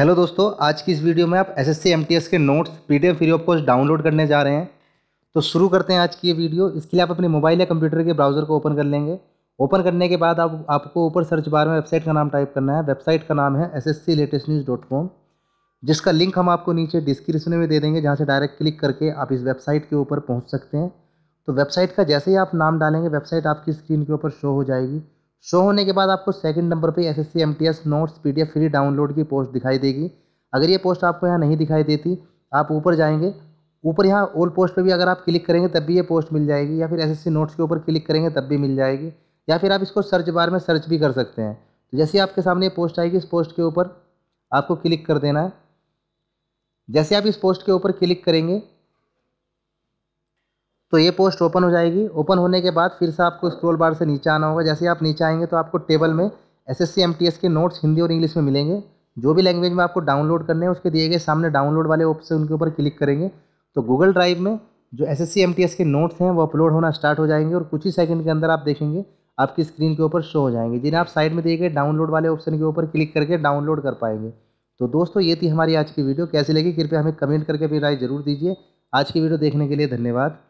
hello दोस्तों आज की इस वीडियो में आप एस एस के notes P D free of cost download करने जा रहे हैं तो शुरू करते हैं आज की ये वीडियो इसके लिए आप अपने मोबाइल या कंप्यूटर के ब्राउज़र को ओपन कर लेंगे ओपन करने के बाद आप आपको ऊपर सर्च बार में वेबसाइट का नाम टाइप करना है वेबसाइट का नाम है एस एस जिसका लिंक हम आपको नीचे डिस्क्रिप्शन में दे देंगे जहाँ से डायरेक्ट क्लिक करके आप इस वेबसाइट के ऊपर पहुँच सकते हैं तो वेबसाइट का जैसे ही आप नाम डालेंगे वेबसाइट आपकी स्क्रीन के ऊपर शो हो जाएगी शो होने के बाद आपको सेकंड नंबर पे SSC MTS notes PDF free download की पोस्ट दिखाई देगी अगर ये पोस्ट आपको यहाँ नहीं दिखाई देती आप ऊपर जाएंगे ऊपर यहाँ ओल्ड पोस्ट पे भी अगर आप क्लिक करेंगे तब भी ये पोस्ट मिल जाएगी या फिर एसएससी नोट्स के ऊपर क्लिक करेंगे तब भी मिल जाएगी या फिर आप इसको सर्च बार में सर्च भी कर सकते हैं तो जैसे आपके सामने ये पोस्ट आएगी इस पोस्ट के ऊपर आपको क्लिक कर देना है जैसे आप इस पोस्ट के ऊपर क्लिक करेंगे तो ये पोस्ट ओपन हो जाएगी ओपन होने के बाद फिर से आपको स्क्रोल बार से नीचे आना होगा जैसे आप नीचे आएंगे तो आपको टेबल में एस एस के नोट्स हिंदी और इंग्लिश में मिलेंगे जो भी लैंग्वेज में आपको डाउनलोड करने हैं उसके दिए गए सामने डाउनलोड वाले ऑप्शन उनके ऊपर क्लिक करेंगे तो गूगल ड्राइव में जो एस एस के नोट्स हैं वो अपलोड होना स्टार्ट हो जाएंगे और कुछ ही सेकंड के अंदर आप देखेंगे आपकी स्क्रीन के ऊपर शो हो जाएंगे जिन्हें आप साइड में दिए गए डाउनलोड वाले ऑप्शन के ऊपर क्लिक करके डाउनलोड कर पाएंगे तो दोस्तों ये थी हमारी आज की वीडियो कैसी लगी कृपया हमें कमेंट करके अपनी राय जरूर दीजिए आज की वीडियो देखने के लिए धन्यवाद